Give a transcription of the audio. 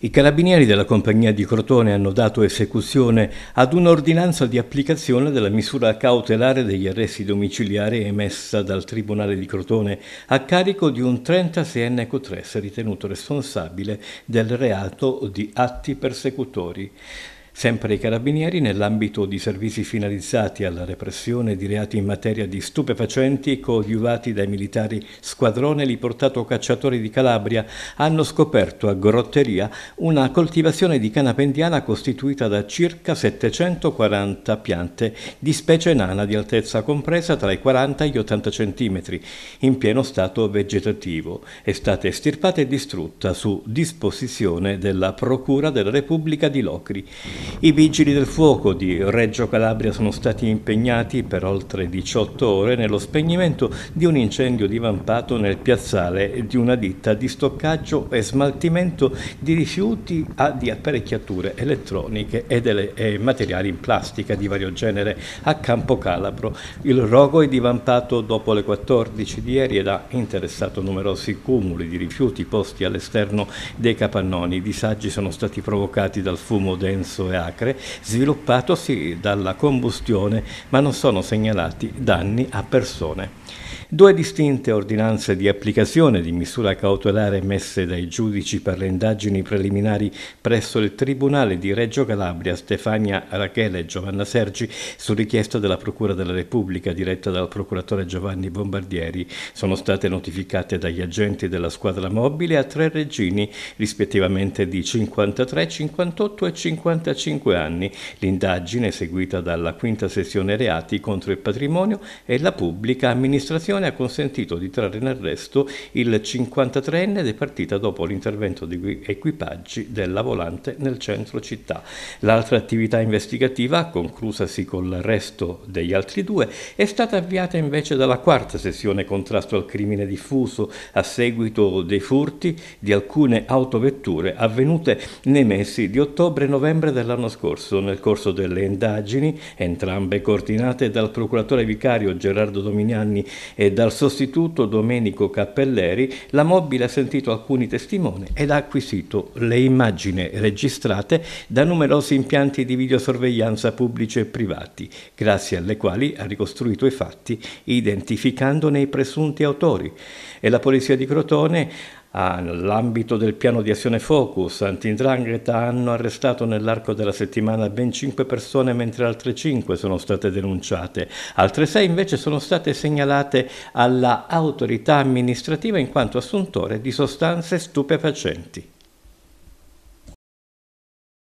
I carabinieri della compagnia di Crotone hanno dato esecuzione ad un'ordinanza di applicazione della misura cautelare degli arresti domiciliari emessa dal Tribunale di Crotone a carico di un 36enne cotresse ritenuto responsabile del reato di atti persecutori. Sempre i carabinieri, nell'ambito di servizi finalizzati alla repressione di reati in materia di stupefacenti, coadiuvati dai militari squadrone li Liportato Cacciatori di Calabria, hanno scoperto a Grotteria una coltivazione di canapendiana costituita da circa 740 piante di specie nana di altezza compresa tra i 40 e gli 80 cm, in pieno stato vegetativo. È stata estirpata e distrutta su disposizione della Procura della Repubblica di Locri. I vigili del fuoco di Reggio Calabria sono stati impegnati per oltre 18 ore nello spegnimento di un incendio divampato nel piazzale di una ditta di stoccaggio e smaltimento di rifiuti a di apparecchiature elettroniche e, delle, e materiali in plastica di vario genere a Campo Calabro. Il rogo è divampato dopo le 14 di ieri ed ha interessato numerosi cumuli di rifiuti posti all'esterno dei capannoni. I disagi sono stati provocati dal fumo denso e acre sviluppatosi dalla combustione, ma non sono segnalati danni a persone. Due distinte ordinanze di applicazione di misura cautelare emesse dai giudici per le indagini preliminari presso il Tribunale di Reggio Calabria Stefania Rachele e Giovanna Sergi su richiesta della Procura della Repubblica diretta dal procuratore Giovanni Bombardieri sono state notificate dagli agenti della squadra mobile a tre regini rispettivamente di 53, 58 e 55 anni. L'indagine seguita dalla quinta sessione reati contro il patrimonio e la pubblica amministrazione operazione ha consentito di trarre in arresto il 53enne partita dopo l'intervento di equipaggi della volante nel centro città. L'altra attività investigativa, conclusasi con l'arresto degli altri due, è stata avviata invece dalla quarta sessione contrasto al crimine diffuso a seguito dei furti di alcune autovetture avvenute nei mesi di ottobre e novembre dell'anno scorso. Nel corso delle indagini, entrambe coordinate dal procuratore vicario Gerardo Dominiani e dal sostituto Domenico Cappelleri, la mobile ha sentito alcuni testimoni ed ha acquisito le immagini registrate da numerosi impianti di videosorveglianza pubblici e privati, grazie alle quali ha ricostruito i fatti identificandone i presunti autori e la polizia di Crotone All'ambito ah, del piano di azione Focus, Antindrangheta hanno arrestato nell'arco della settimana ben 5 persone mentre altre 5 sono state denunciate. Altre 6 invece sono state segnalate alla autorità amministrativa in quanto assuntore di sostanze stupefacenti.